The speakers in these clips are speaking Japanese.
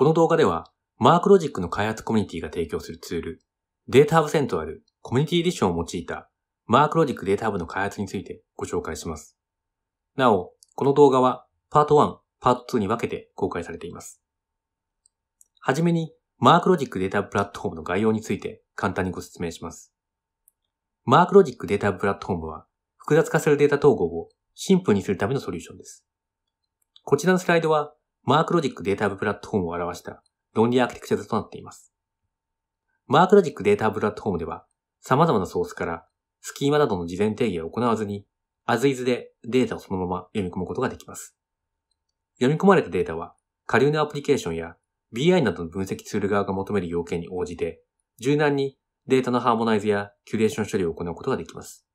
この動画では、マークロジックの開発コミュニティが提供するツール、データハブセントあるコミュニティエディションを用いたマークロジックデータハブの開発についてご紹介します。なお、この動画はパート1、パート2に分けて公開されています。はじめに、マークロジックデータプラットフォームの概要について簡単にご説明します。マークロジックデータプラットフォームは、複雑化するデータ統合をシンプルにするためのソリューションです。こちらのスライドはマークロジックデータプラットフォームを表した論理アーキテクチャ図となっています。マークロジックデータプラットフォームでは、様々なソースからスキーマなどの事前定義を行わずに、アズイズでデータをそのまま読み込むことができます。読み込まれたデータは、下流のアプリケーションや BI などの分析ツール側が求める要件に応じて、柔軟にデータのハーモナイズやキュレーション処理を行うことができます。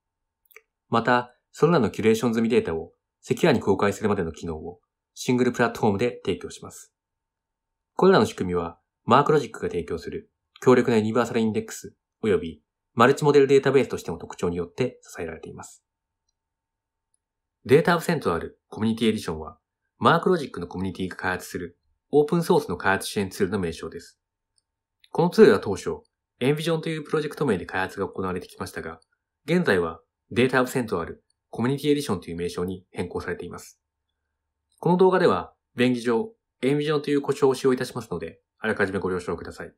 また、それらのキュレーション済みデータをセキュアに公開するまでの機能をシングルプラットフォームで提供します。これらの仕組みは、マークロジックが提供する強力なユニバーサルインデックス及びマルチモデルデータベースとしての特徴によって支えられています。データアブセントあるコミュニティエディションは、マークロジックのコミュニティが開発するオープンソースの開発支援ツールの名称です。このツールは当初、エンビジョンというプロジェクト名で開発が行われてきましたが、現在はデータアブセントあるコミュニティエディションという名称に変更されています。この動画では、便宜上、エンビジョンという故障を使用いたしますので、あらかじめご了承ください。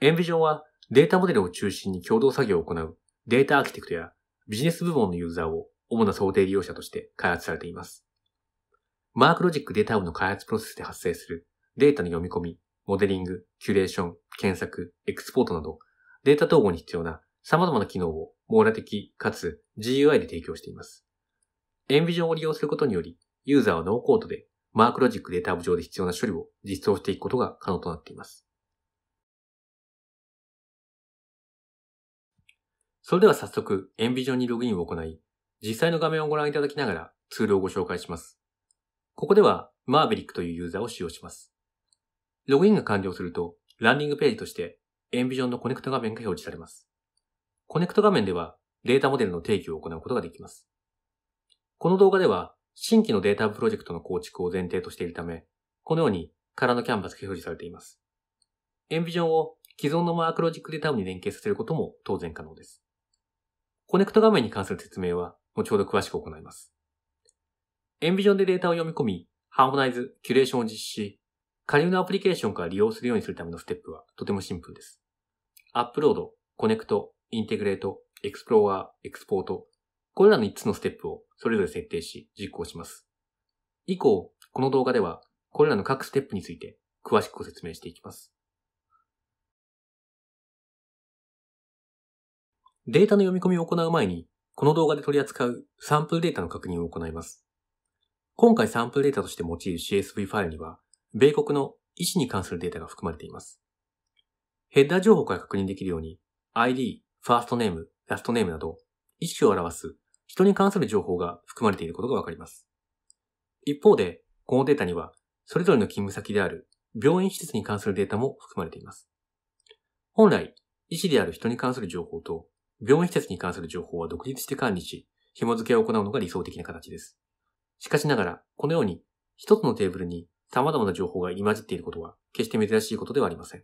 エンビジョンはデータモデルを中心に共同作業を行うデータアーキテクトやビジネス部門のユーザーを主な想定利用者として開発されています。マークロジックデータウンの開発プロセスで発生するデータの読み込み、モデリング、キュレーション、検索、エクスポートなどデータ統合に必要な様々な機能を網羅的かつ GUI で提供しています。エンビジョンを利用することによりユーザーはノーコードで、マークロジックデータ部上で必要な処理を実装していくことが可能となっています。それでは早速、エンビジョンにログインを行い、実際の画面をご覧いただきながらツールをご紹介します。ここでは、マーベリックというユーザーを使用します。ログインが完了すると、ランディングページとして、エンビジョンのコネクト画面が表示されます。コネクト画面では、データモデルの定義を行うことができます。この動画では、新規のデータプロジェクトの構築を前提としているため、このように空のキャンバスが表示されています。Envision を既存のマークロジックデータムに連携させることも当然可能です。コネクト画面に関する説明は後ほど詳しく行います。Envision でデータを読み込み、ハーモナイズ、キュレーションを実施し、流のアプリケーションから利用するようにするためのステップはとてもシンプルです。アップロード、コネクト、インテグレート、エクスプローラー、エクスポート、これらの5つのステップをそれぞれ設定し実行します。以降、この動画ではこれらの各ステップについて詳しくご説明していきます。データの読み込みを行う前に、この動画で取り扱うサンプルデータの確認を行います。今回サンプルデータとして用いる CSV ファイルには、米国の医師に関するデータが含まれています。ヘッダー情報から確認できるように、ID、ファーストネーム、ラストネームなど、意師を表す人に関する情報が含まれていることがわかります。一方で、このデータには、それぞれの勤務先である病院施設に関するデータも含まれています。本来、医師である人に関する情報と、病院施設に関する情報は独立して管理し、紐付けを行うのが理想的な形です。しかしながら、このように、一つのテーブルに様々な情報が入り混じっていることは、決して珍しいことではありません。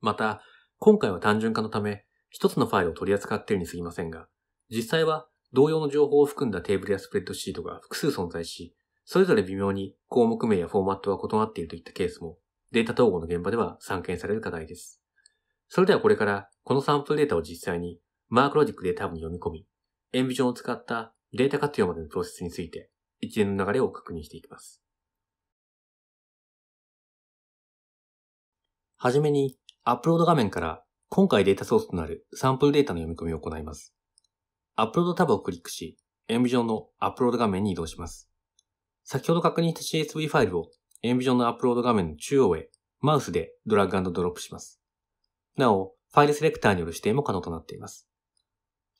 また、今回は単純化のため、一つのファイルを取り扱っているに過ぎませんが、実際は同様の情報を含んだテーブルやスプレッドシートが複数存在し、それぞれ微妙に項目名やフォーマットが異なっているといったケースも、データ統合の現場では散見される課題です。それではこれからこのサンプルデータを実際にマークロジックデータ部に読み込み、エンビジョンを使ったデータ活用までのプロセスについて一連の流れを確認していきます。はじめにアップロード画面から今回データソースとなるサンプルデータの読み込みを行います。アップロードタブをクリックし、エ v i s i o n のアップロード画面に移動します。先ほど確認した CSV ファイルをエ v i s i o n のアップロード画面の中央へマウスでドラッグドロップします。なお、ファイルセレクターによる指定も可能となっています。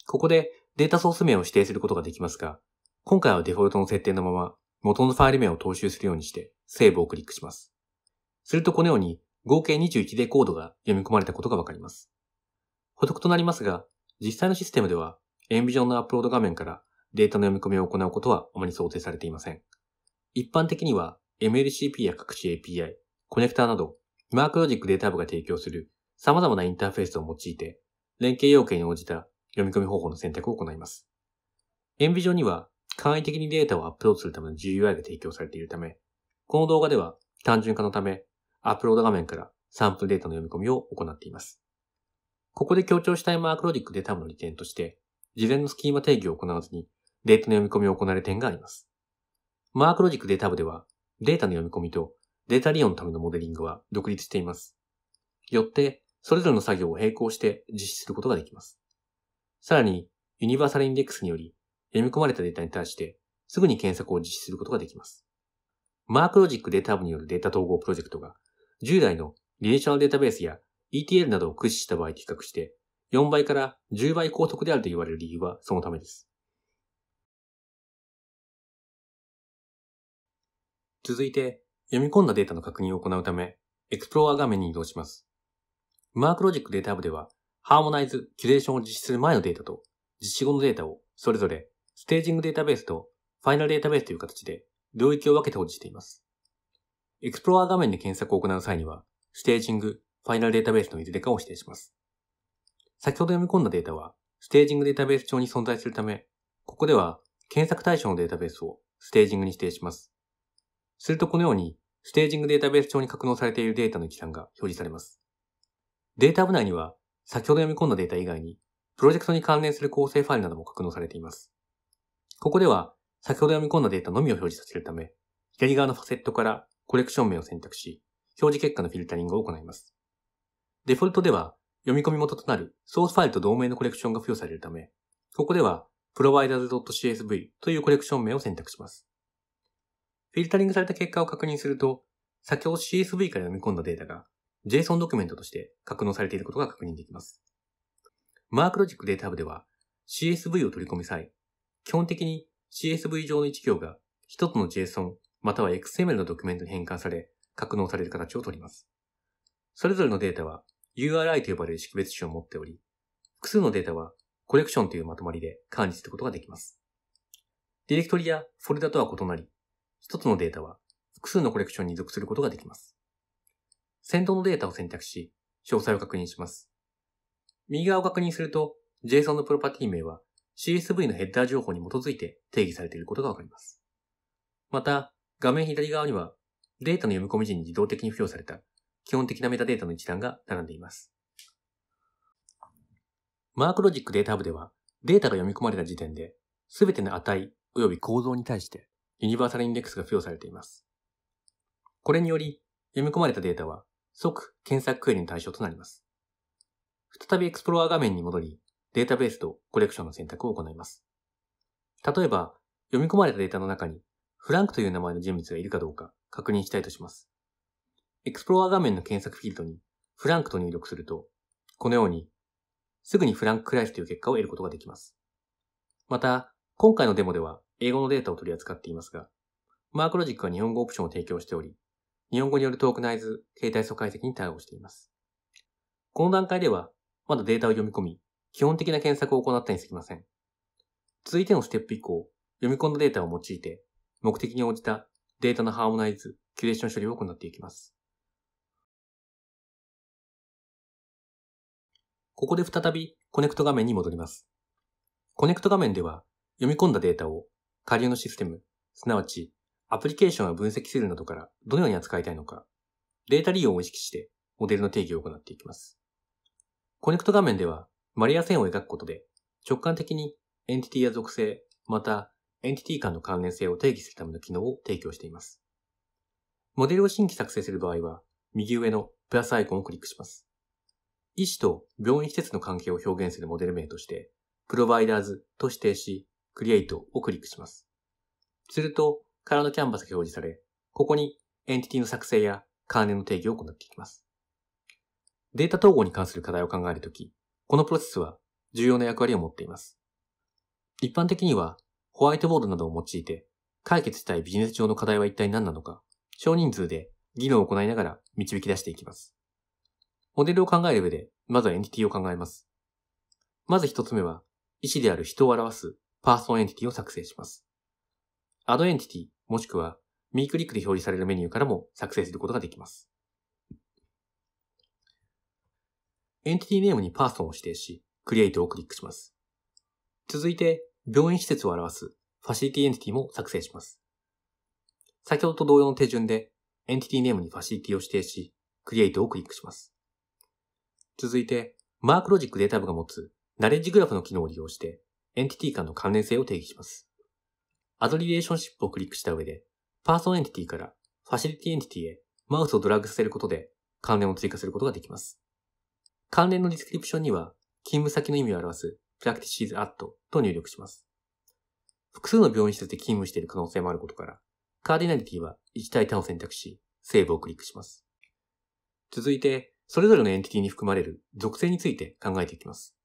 ここでデータソース名を指定することができますが、今回はデフォルトの設定のまま元のファイル名を踏襲するようにしてセーブをクリックします。するとこのように合計21デコードが読み込まれたことがわかります。補足となりますが、実際のシステムではエンビジョンのアップロード画面からデータの読み込みを行うことはあまり想定されていません。一般的には MLCP や各種 API、コネクターなど、マークロジックデータ部が提供する様々なインターフェースを用いて、連携要件に応じた読み込み方法の選択を行います。エンビジョンには簡易的にデータをアップロードするための GUI が提供されているため、この動画では単純化のため、アップロード画面からサンプルデータの読み込みを行っています。ここで強調したいマークロジックデータ部の利点として、事前のスキーマ定義を行わずに、データの読み込みを行われる点があります。マークロジックデータ部では、データの読み込みとデータ利用のためのモデリングは独立しています。よって、それぞれの作業を並行して実施することができます。さらに、ユニバーサルインデックスにより、読み込まれたデータに対して、すぐに検索を実施することができます。マークロジックデータ部によるデータ統合プロジェクトが、従来のリレーショナルデータベースや ETL などを駆使した場合と比較して、4倍から10倍高速であると言われる理由はそのためです。続いて、読み込んだデータの確認を行うため、Explorer 画面に移動します。マークロジックデータ部では、ハーモナイズ、キュレーションを実施する前のデータと、実施後のデータを、それぞれ、ステージングデータベースと、ファイナルデータベースという形で、領域を分けて保持しています。Explorer 画面で検索を行う際には、ステージング、ファイナルデータベースのいずれかを指定します。先ほど読み込んだデータは、ステージングデータベース上に存在するため、ここでは検索対象のデータベースをステージングに指定します。するとこのように、ステージングデータベース上に格納されているデータの一覧が表示されます。データ部内には、先ほど読み込んだデータ以外に、プロジェクトに関連する構成ファイルなども格納されています。ここでは、先ほど読み込んだデータのみを表示させるため、左側のファセットからコレクション名を選択し、表示結果のフィルタリングを行います。デフォルトでは、読み込み元となるソースファイルと同名のコレクションが付与されるため、ここでは providers.csv というコレクション名を選択します。フィルタリングされた結果を確認すると、先ほど CSV から読み込んだデータが JSON ドキュメントとして格納されていることが確認できます。マークロジックデータ部では CSV を取り込む際、基本的に CSV 上の一行が一つの JSON または XML のドキュメントに変換され、格納される形をとります。それぞれのデータは URI と呼ばれる識別子を持っており、複数のデータはコレクションというまとまりで管理することができます。ディレクトリやフォルダとは異なり、一つのデータは複数のコレクションに属することができます。先頭のデータを選択し、詳細を確認します。右側を確認すると、JSON のプロパティ名は CSV のヘッダー情報に基づいて定義されていることがわかります。また、画面左側には、データの読み込み時に自動的に付与された基本的なメタデータの一覧が並んでいます。マークロジックデータハブでは、データが読み込まれた時点で、すべての値及び構造に対して、ユニバーサルインデックスが付与されています。これにより、読み込まれたデータは、即検索クエリの対象となります。再びエクスプローラー画面に戻り、データベースとコレクションの選択を行います。例えば、読み込まれたデータの中に、フランクという名前の人物がいるかどうか確認したいとします。エクスプローラー画面の検索フィールドにフランクと入力すると、このように、すぐにフランククライスという結果を得ることができます。また、今回のデモでは英語のデータを取り扱っていますが、マークロジックは日本語オプションを提供しており、日本語によるトークナイズ、携帯素解析に対応しています。この段階では、まだデータを読み込み、基本的な検索を行ったにすぎません。続いてのステップ以降、読み込んだデータを用いて、目的に応じたデータのハーモナイズ、キュレーション処理を行っていきます。ここで再びコネクト画面に戻ります。コネクト画面では読み込んだデータを下流のシステム、すなわちアプリケーションや分析するルなどからどのように扱いたいのか、データ利用を意識してモデルの定義を行っていきます。コネクト画面ではマリア線を描くことで直感的にエンティティや属性、またエンティティ間の関連性を定義するための機能を提供しています。モデルを新規作成する場合は、右上のプラスアイコンをクリックします。医師と病院施設の関係を表現するモデル名として、プロバイダーズと指定し、クリエイトをクリックします。すると、空のキャンバスが表示され、ここにエンティティの作成や関連の定義を行っていきます。データ統合に関する課題を考えるとき、このプロセスは重要な役割を持っています。一般的には、ホワイトボードなどを用いて、解決したいビジネス上の課題は一体何なのか、少人数で議論を行いながら導き出していきます。モデルを考える上で、まずはエンティティを考えます。まず一つ目は、意思である人を表すパーソンエンティティを作成します。アドエンティティ、もしくは、右クリックで表示されるメニューからも作成することができます。エンティティネームにパーソンを指定し、クリエイトをクリックします。続いて、病院施設を表すファシリティエンティティも作成します。先ほどと同様の手順で、エンティティネームにファシリティを指定し、クリエイトをクリックします。続いて、マークロジックデータ部が持つナレッジグラフの機能を利用して、エンティティ間の関連性を定義します。アドリレーションシップをクリックした上で、パーソンエンティティからファシリティエンティティへマウスをドラッグさせることで関連を追加することができます。関連のディスクリプションには、勤務先の意味を表す practices at と入力します。複数の病院施設で勤務している可能性もあることから、カーディナリティは1対単を選択し、セーブをクリックします。続いて、それぞれのエンティティに含まれる属性について考えていきます。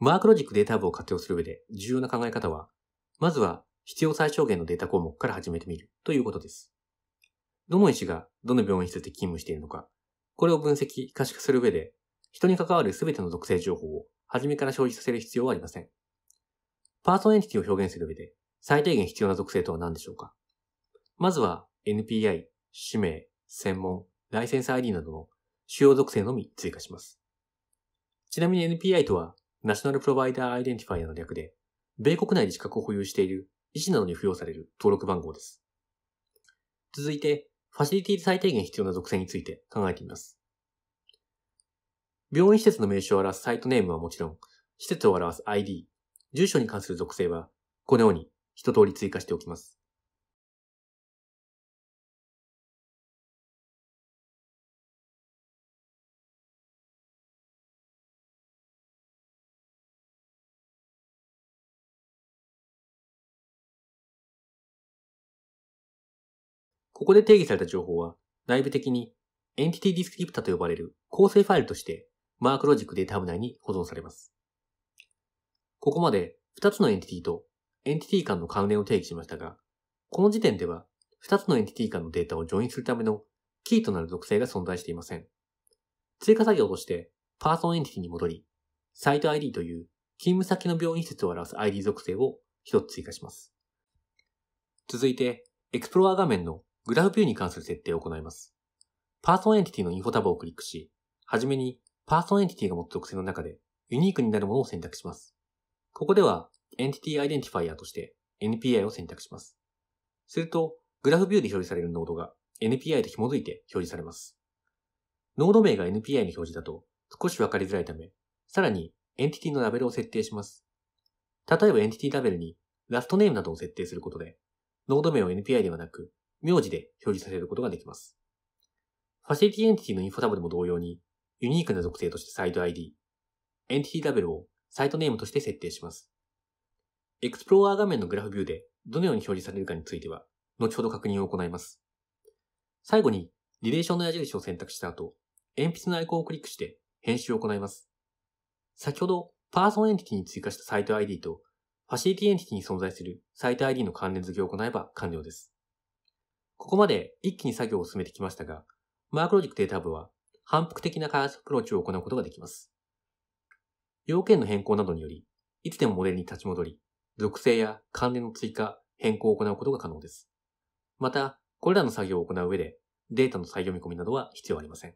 ワークロジックデータ部を活用する上で重要な考え方は、まずは必要最小限のデータ項目から始めてみるということです。どの医師がどの病院室で勤務しているのか、これを分析、可視化する上で、人に関わる全ての属性情報を初めから表示させる必要はありません。パーソンエンティティを表現する上で、最低限必要な属性とは何でしょうかまずは NPI、氏名、専門、ライセンス ID などの主要属性のみ追加します。ちなみに NPI とは、ナショナルプロバイダーアイデンティファイアの略で、米国内で資格を保有している医師などに付与される登録番号です。続いて、ファシリティで最低限必要な属性について考えてみます。病院施設の名称を表すサイトネームはもちろん、施設を表す ID、住所に関する属性は、このように一通り追加しておきます。ここで定義された情報は、内部的にエンティティディスクリプタと呼ばれる構成ファイルとして、マークロジックデータ部内に保存されます。ここまで2つのエンティティとエンティティ間の関連を定義しましたが、この時点では2つのエンティティ間のデータをジョインするためのキーとなる属性が存在していません。追加作業として、パーソンエンティティに戻り、サイト ID という勤務先の病院施設を表す ID 属性を1つ追加します。続いて、エクスプローラー画面のグラフビューに関する設定を行います。パーソンエンティティのインフォタブをクリックし、はじめにパーソンエンティティが持つ属性の中でユニークになるものを選択します。ここでは、エンティティアイデンティファイアとして NPI を選択します。すると、グラフビューで表示されるノードが NPI と紐づいて表示されます。ノード名が NPI の表示だと少しわかりづらいため、さらにエンティティのラベルを設定します。例えばエンティティラベルにラストネームなどを設定することで、ノード名を NPI ではなく名字で表示させることができます。ファシリティエンティティのインフォタブでも同様に、ユニークな属性としてサイト ID、エンティティラベルをサイトネームとして設定します。エクスプローラー画面のグラフビューでどのように表示されるかについては、後ほど確認を行います。最後に、リレーションの矢印を選択した後、鉛筆のアイコンをクリックして編集を行います。先ほど、パーソンエンティティに追加したサイト ID と、ファシリティエンティティに存在するサイト ID の関連付けを行えば完了です。ここまで一気に作業を進めてきましたが、マークロジックデータ部は反復的な開発アプローチを行うことができます。要件の変更などにより、いつでもモデルに立ち戻り、属性や関連の追加、変更を行うことが可能です。また、これらの作業を行う上で、データの再読み込みなどは必要ありません。